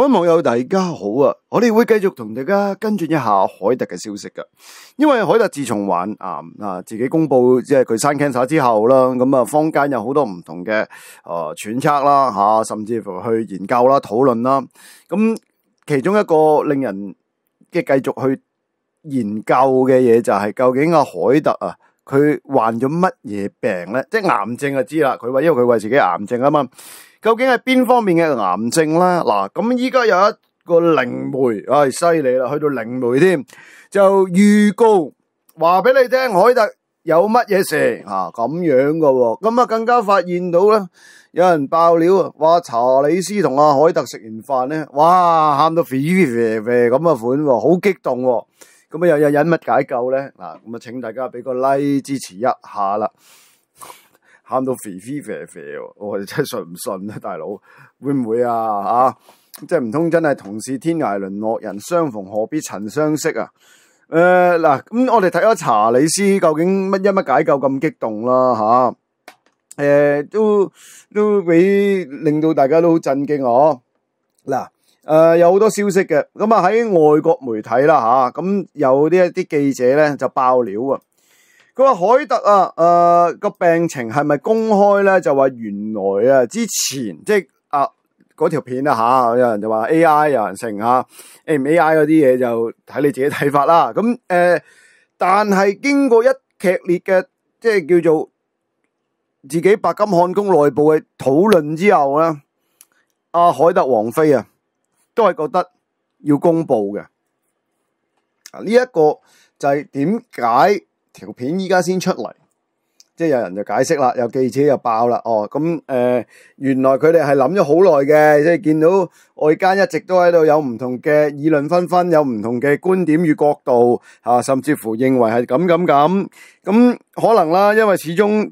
位网友大家好啊！我哋会继续同大家跟进一下海特嘅消息噶，因为海特自从患癌啊，自己公布即系佢生 cancer 之后啦，咁啊，坊间有好多唔同嘅诶揣测啦，吓，甚至乎去研究啦、讨论啦，咁其中一个令人即系继续去研究嘅嘢就系究竟阿海特啊，佢患咗乜嘢病咧？即系癌症就知啦，佢话因为佢话自己癌症啊嘛。究竟系边方面嘅癌症咧？嗱，咁依家有一个灵媒，唉，犀利啦，去到灵媒添，就预告话俾你听，海特有乜嘢事吓咁样噶，咁啊更加发现到咧，有人爆料，话查理斯同阿海特食完饭呢，哇，喊到肥肥肥咁嘅款，好激动，咁啊又有饮乜解救咧？嗱，咁啊请大家俾个 like 支持一下啦。喊到肥肥肥肥，我哋真系信唔信啊，大佬，会唔会啊？吓，即系唔通真系同是天涯沦落人，相逢何必曾相识啊？诶，嗱，咁我哋睇下查理斯究竟乜一乜解救咁激动啦？吓，诶，都都俾令到大家都好震惊哦。嗱，诶，有好多消息嘅，咁啊喺外国媒体啦，吓，咁有呢一啲记者咧就爆料啊！佢话海特啊，诶个病情系咪公开咧？就话原来啊，之前即系啊嗰条片啊吓，有人就话 A I 有人成吓，M A I 嗰啲嘢就睇你自己睇法啦。咁诶，但系经过一剧烈嘅即系叫做自己白金汉宫内部嘅讨论之后咧，阿海特王妃啊，都系觉得要公布嘅。啊，呢一个就系点解？条片依家先出嚟，即系有人就解释啦，有记者又爆啦，哦，咁诶，原来佢哋系谂咗好耐嘅，即系见到外间一直都喺度有唔同嘅议论纷纷，有唔同嘅观点与角度，吓，甚至乎认为系咁咁咁，咁可能啦，因为始终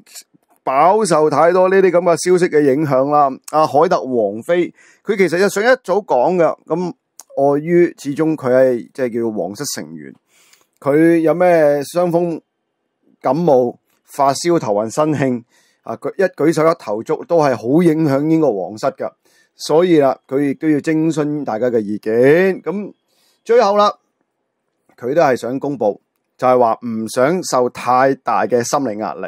饱受太多呢啲咁嘅消息嘅影响啦。阿海特王妃，佢其实就上一早讲嘅，咁碍于始终佢系即系叫皇室成员，佢有咩双风？感冒、發燒、頭暈、身興，啊！佢一舉手一投足都係好影響呢個皇室噶。所以啦，佢亦都要徵詢大家嘅意見。咁最後啦，佢都係想公布，就係話唔想受太大嘅心理壓力。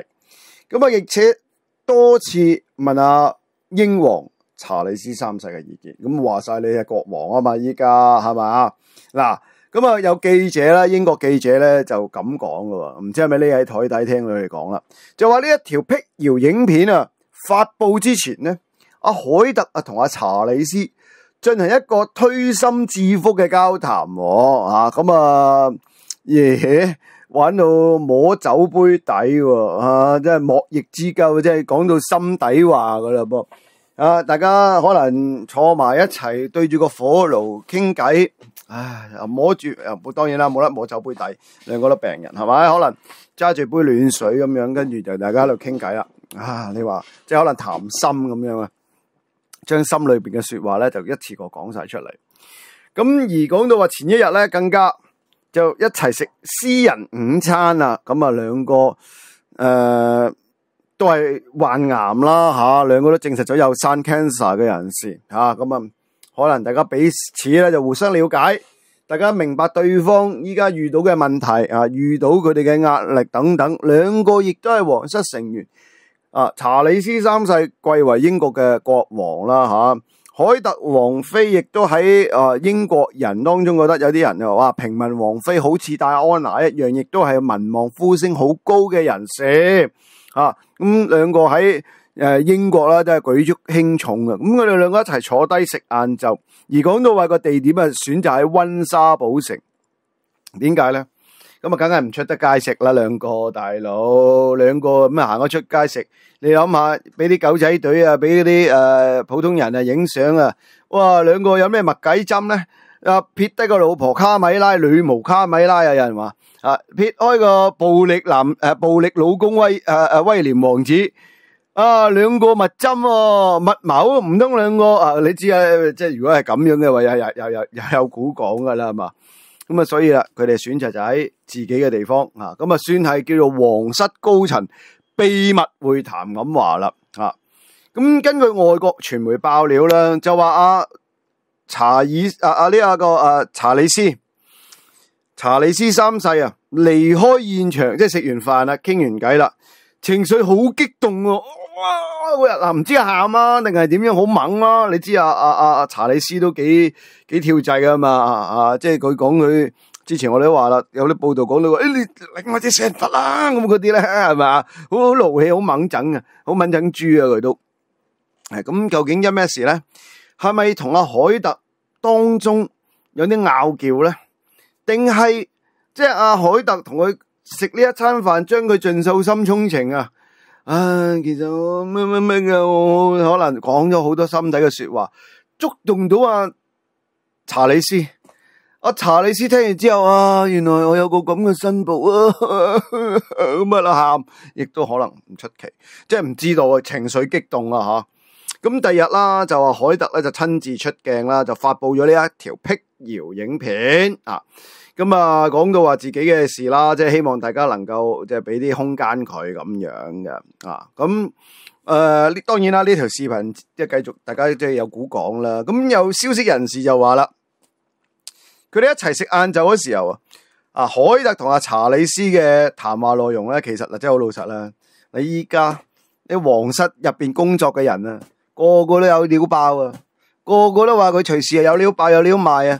咁啊，亦且多次問阿英皇查理斯三世嘅意見。咁話晒你係國王啊嘛，依家係咪啊嗱？咁啊，有记者啦，英国记者咧就咁讲噶，唔知系咪匿喺台底听佢哋讲啦？就话呢一条辟谣影片啊，发布之前咧，阿海特啊同阿查理斯进行一个推心置腹嘅交谈，啊，咁啊，耶，玩到摸酒杯底，啊，真系莫逆之交，真系讲到心底话噶啦噃，啊，大家可能坐埋一齐对住个火炉倾偈。唉，摸住，当然啦，冇得摸酒杯底，两个都病人，系咪？可能揸住杯暖水咁样，跟住就大家喺度倾偈啦。啊，你话即系可能谈心咁样啊，将心里边嘅说话咧，就一次过讲晒出嚟。咁而讲到话前一日咧，更加就一齐食私人午餐啊。咁啊，两个诶都系患癌啦，吓，两个都证实咗有生 cancer 嘅人士，吓，咁啊。可能大家彼此咧就互相了解，大家明白对方依家遇到嘅问题啊，遇到佢哋嘅压力等等。两个亦都系皇室成员啊，查理斯三世贵为英国嘅国王啦吓，海特王妃亦都喺啊英国人当中觉得有啲人就话平民王妃好似戴安娜一样，亦都系民望呼声好高嘅人士啊。咁两个喺。诶，英国啦，都系举足轻重嘅。咁佢哋两个一齐坐低食晏昼，而讲到话个地点啊，选择喺温莎堡城，点解咧？咁啊，梗系唔出得街食啦。两个大佬，两个咁啊，行咗出街食，你谂下，俾啲狗仔队啊，俾啲诶普通人啊影相啊，哇！两个有咩密计针咧？啊，撇低个老婆卡米拉女巫卡米拉啊，有人话啊，撇开个暴力男诶，暴力老公威诶诶，威廉王子。啊，两个密针，密谋唔通两个啊？你知啊，即系如果系咁样嘅话，又又又又又有古讲噶啦，系嘛？咁啊，所以啦，佢哋选择就喺自己嘅地方啊，咁啊，算系叫做皇室高层秘密会谈咁话啦啊！咁根据外国传媒爆料啦，就话啊，查尔啊啊呢啊个啊查理斯查理斯三世啊离开现场，即系食完饭啦，倾完偈啦，情绪好激动哦。哇！嗱，唔知喊啊，定系点样好猛啊？你知啊，阿阿查理斯都几几跳掣噶嘛？啊，即系佢讲佢之前我哋都话啦，有啲报道讲到话，诶，你另我只石佛啦，咁嗰啲咧系啊？好怒气，好猛整啊，好猛整猪啊！佢都系咁究竟因咩事咧？系咪同阿海特当中有啲拗叫咧？定系即系阿海特同佢食呢一餐饭，将佢尽受心冲情啊？啊，其实我咩咩咩嘅，我可能讲咗好多心底嘅说话，触动到阿查理斯，阿查理斯听完之后啊，原来我有个咁嘅新报啊，乜 啦喊，亦都可能唔出奇，即系唔知道情绪激动啊吓。咁第日啦，就话海特咧就亲自出镜啦，就发布咗呢一条辟谣影片啊。咁啊，讲到话自己嘅事啦，即系希望大家能够即系俾啲空间佢咁样嘅啊。咁诶，当然啦，呢条视频即系继续，大家即系有估讲啦。咁有消息人士就话啦，佢哋一齐食晏昼嘅时候啊，啊，凯特同阿查理斯嘅谈话内容咧，其实嗱真系好老实啦。你依家你皇室入边工作嘅人啊，个个都有料爆啊，个个都话佢随时有料爆有料卖啊。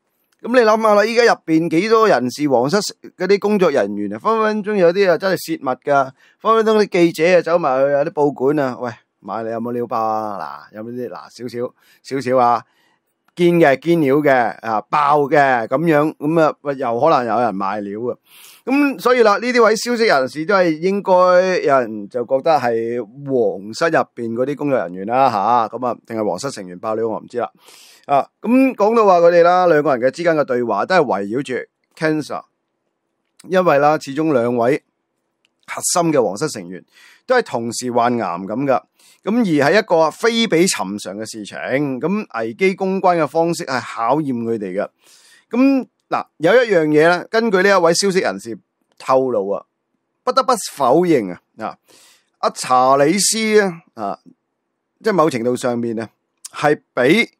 咁你谂下啦，依家入边几多人士？皇室嗰啲工作人员啊？分分钟有啲啊真系泄密噶，分分钟啲记者啊走埋去有啲报馆啊，喂，买你有冇料包啊？嗱，有冇啲嗱少少少少啊？坚嘅坚料嘅啊，爆嘅咁样咁啊，又可能有人卖料啊。咁所以啦，呢啲位消息人士都系应该有人就觉得系皇室入边嗰啲工作人员啦吓，咁啊，定系皇室成员爆料我唔知啦。啊，咁讲到话佢哋啦，两个人嘅之间嘅对话都系围绕住 cancer，因为啦，始终两位核心嘅皇室成员都系同时患癌咁噶，咁而系一个非比寻常嘅事情，咁危机公关嘅方式系考验佢哋嘅。咁嗱，有一样嘢咧，根据呢一位消息人士透露啊，不得不否认啊，啊阿查理斯啊，啊即系某程度上面啊系比。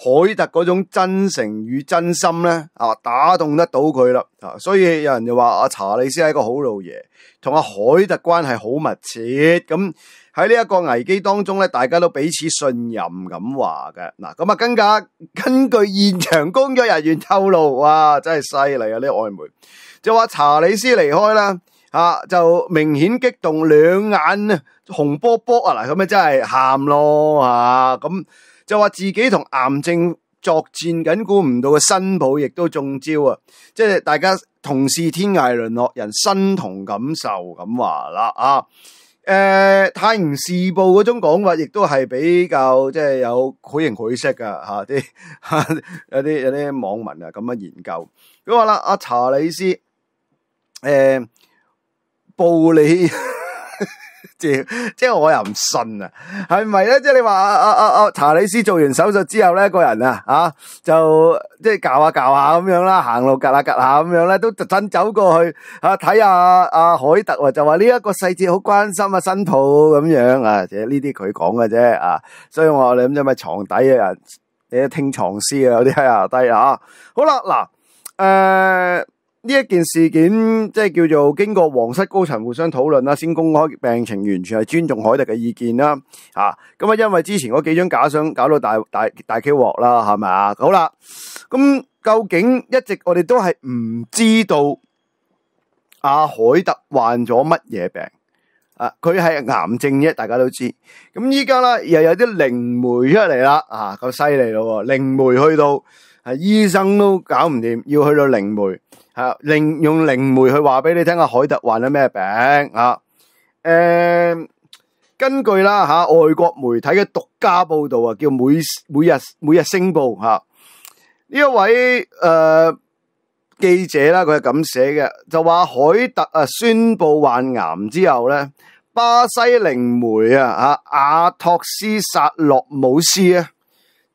海特嗰种真诚与真心咧，啊，打动得到佢啦，啊，所以有人就话阿查理斯系一个好老爷，同阿海特关系好密切，咁喺呢一个危机当中咧，大家都彼此信任咁话嘅，嗱，咁啊，今日 根据现场工作人员透露，哇，真系犀利啊！呢外媒就话查理斯离开啦，啊，就明显激动，两眼红波波啊，嗱，咁啊真系喊咯，啊，咁。就话自己同癌症作战，紧估唔到嘅新抱亦都中招啊！即系大家同是天涯沦落人，身同感受咁话啦啊！诶，《太阳时报》嗰种讲法亦都系比较即系有毁形毁色噶吓，啲 有啲有啲网民啊咁样研究。佢话啦，阿查理斯，诶，布里。即系我又唔信啊，系咪咧？即系你话阿阿阿阿查理斯做完手术之后咧，个人啊吓就即系教下教下咁样啦，行路夹下夹下咁样咧，都特登走过去啊睇下阿海特啊，就话呢一个细节好关心啊，新抱咁样啊，即系呢啲佢讲嘅啫啊，所以我话你咁咗咪床底啊，啲听床师啊，有啲喺下低啊，好啦嗱，诶。呢一件事件即系叫做经过皇室高层互相讨论啦，先公开病情，完全系尊重凯特嘅意见啦。吓咁啊，因为之前嗰几张假相搞到大大大 Q 镬啦，系咪啊？好啦，咁究竟一直我哋都系唔知道阿凯特患咗乜嘢病啊？佢系癌症啫，大家都知。咁依家啦，又有啲灵媒出嚟啦，啊咁犀利咯，灵媒去到。医生都搞唔掂，要去到灵媒吓，灵用灵媒去话俾你听啊，海特患咗咩病啊？诶，根据啦吓，外国媒体嘅独家报道啊，叫每每日每日星报吓，呢一位诶记者啦，佢系咁写嘅，就话海特啊宣布患癌之后咧，巴西灵媒啊，阿阿托斯萨洛姆斯啊。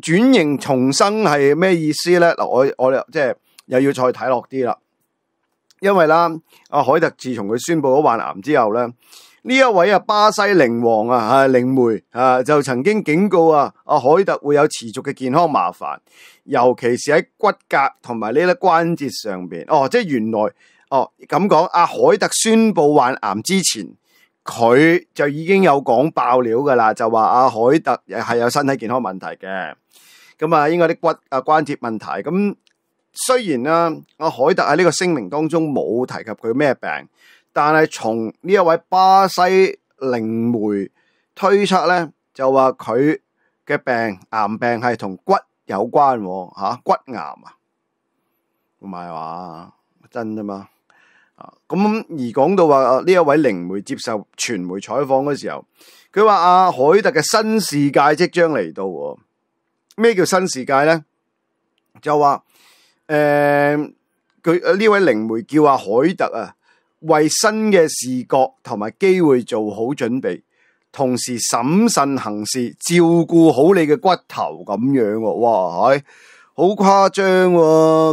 轉型重生係咩意思咧？嗱，我我即係又要再睇落啲啦，因為啦，阿海特自從佢宣布咗患癌之後咧，呢一位啊巴西靈王啊吓靈媒啊就曾經警告啊阿海特會有持續嘅健康麻煩，尤其是喺骨骼同埋呢粒關節上边。哦。即係原來哦咁講，阿海特宣布患癌之前，佢就已經有講爆料噶啦，就話阿海特係有身體健康問題嘅。咁啊，应该啲骨啊关节问题。咁虽然啦，阿海特喺呢个声明当中冇提及佢咩病，但系从呢一位巴西灵媒推测咧，就话佢嘅病癌病系同骨有关吓，骨癌啊，唔系话真啊嘛。啊，咁而讲到话呢一位灵媒接受传媒采访嘅时候，佢话阿海特嘅新世界即将嚟到。咩叫新世界咧？就话诶，佢呢位灵媒叫阿海特啊，为新嘅视觉同埋机会做好准备，同时审慎行事，照顾好你嘅骨头咁样。哇，系好夸张，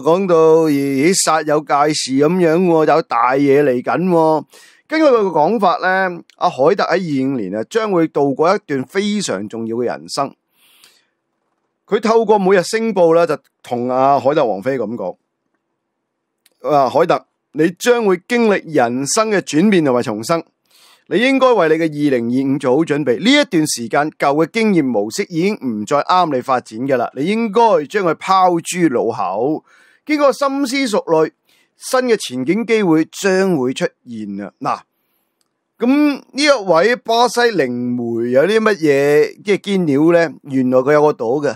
讲到咦杀有介事咁样，有大嘢嚟紧。根据佢嘅讲法咧，阿海特喺二五年啊，将会度过一段非常重要嘅人生。佢透过每日星报咧，就同阿海特王妃咁讲：，啊，海特，你将会经历人生嘅转变同埋重生，你应该为你嘅二零二五做好准备。呢一段时间，旧嘅经验模式已经唔再啱你发展嘅啦，你应该将佢抛诸脑后，经过深思熟虑，新嘅前景机会将会出现啊！嗱，咁呢一位巴西灵媒有啲乜嘢即系料咧？原来佢有个岛嘅。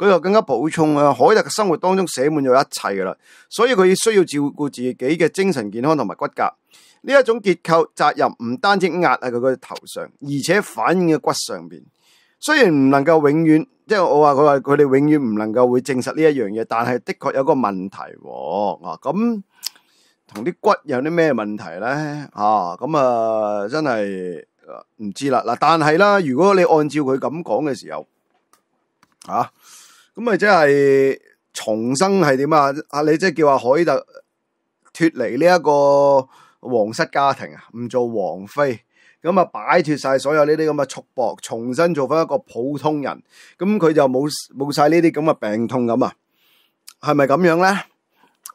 佢又更加補充啊！海特嘅生活當中寫滿咗一切噶啦，所以佢需要照顧自己嘅精神健康同埋骨骼呢一種結構責任，唔單止壓喺佢嘅頭上，而且反映喺骨上边。雖然唔能夠永遠，即系我話佢話佢哋永遠唔能夠會證實呢一樣嘢，但系的確有個問題喎。咁同啲骨有啲咩問題咧？啊，咁啊，真系唔知啦。嗱，但系啦，如果你按照佢咁講嘅時候，啊～咁啊，即系重生系点啊？啊，你即系叫阿海特脱离呢一个皇室家庭啊，唔做王妃，咁啊摆脱晒所有呢啲咁嘅束缚，重新做翻一个普通人。咁佢就冇冇晒呢啲咁嘅病痛咁啊？系咪咁样咧？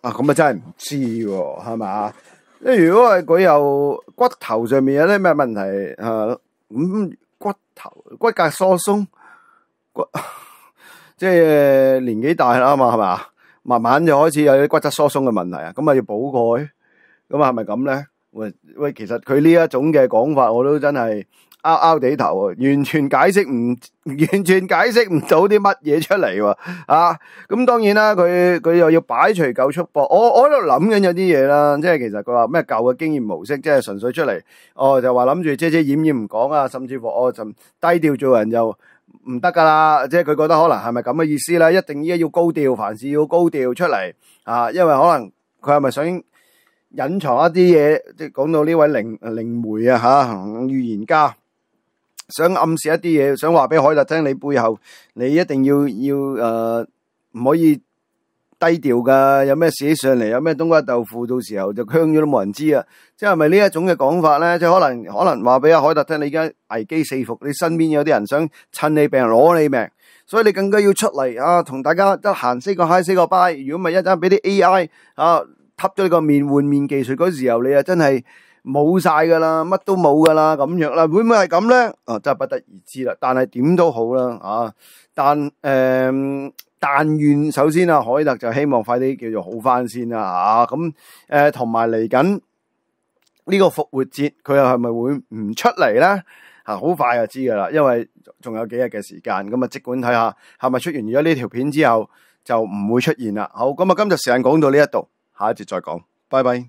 啊，咁啊真系唔知喎，系嘛？如果系佢又骨头上面有啲咩问题啊？咁骨头骨骼疏松骨。即系年纪大啦嘛，系嘛？慢慢就开始有啲骨质疏松嘅问题啊，咁啊要补钙，咁啊系咪咁咧？喂喂，其实佢呢一种嘅讲法，我都真系拗拗地头啊，完全解释唔，完全解释唔到啲乜嘢出嚟喎，啊！咁当然啦，佢佢又要摆除旧束缚，我我喺度谂紧有啲嘢啦，即系其实佢话咩旧嘅经验模式，即系纯粹出嚟，哦就话谂住遮遮掩掩唔讲啊，甚至乎哦就低调做人就。唔得噶啦，即系佢觉得可能系咪咁嘅意思咧？一定依家要高调，凡事要高调出嚟啊！因为可能佢系咪想隐藏一啲嘢？即系讲到呢位灵灵媒啊吓，预言家想暗示一啲嘢，想话俾海特听，你背后你一定要要诶，唔可以。低调噶，有咩写上嚟？有咩冬瓜豆腐？到时候就香咗都冇人知啊！即系咪呢一种嘅讲法咧？即系可能可能话俾阿海特听，你而家危机四伏，你身边有啲人想趁你病攞你命，所以你更加要出嚟啊！同大家得闲 say 个 hi，say 个 bye。如果唔系一阵俾啲 AI 啊吸咗你个面换面技术，嗰时候你啊真系冇晒噶啦，乜都冇噶啦咁样啦。会唔会系咁咧？哦，真系不得而知啦。但系点都好啦，啊，但诶。但願首先啊，凱特就希望快啲叫做好翻先啦吓。咁诶，同埋嚟緊呢個復活節，佢又係咪會唔出嚟咧？吓，好快就知噶啦，因為仲有幾日嘅時間。咁啊，即管睇下係咪出完咗呢條片之後就唔會出現啦。好，咁啊，今日時間講到呢一度，下一節再講。拜拜。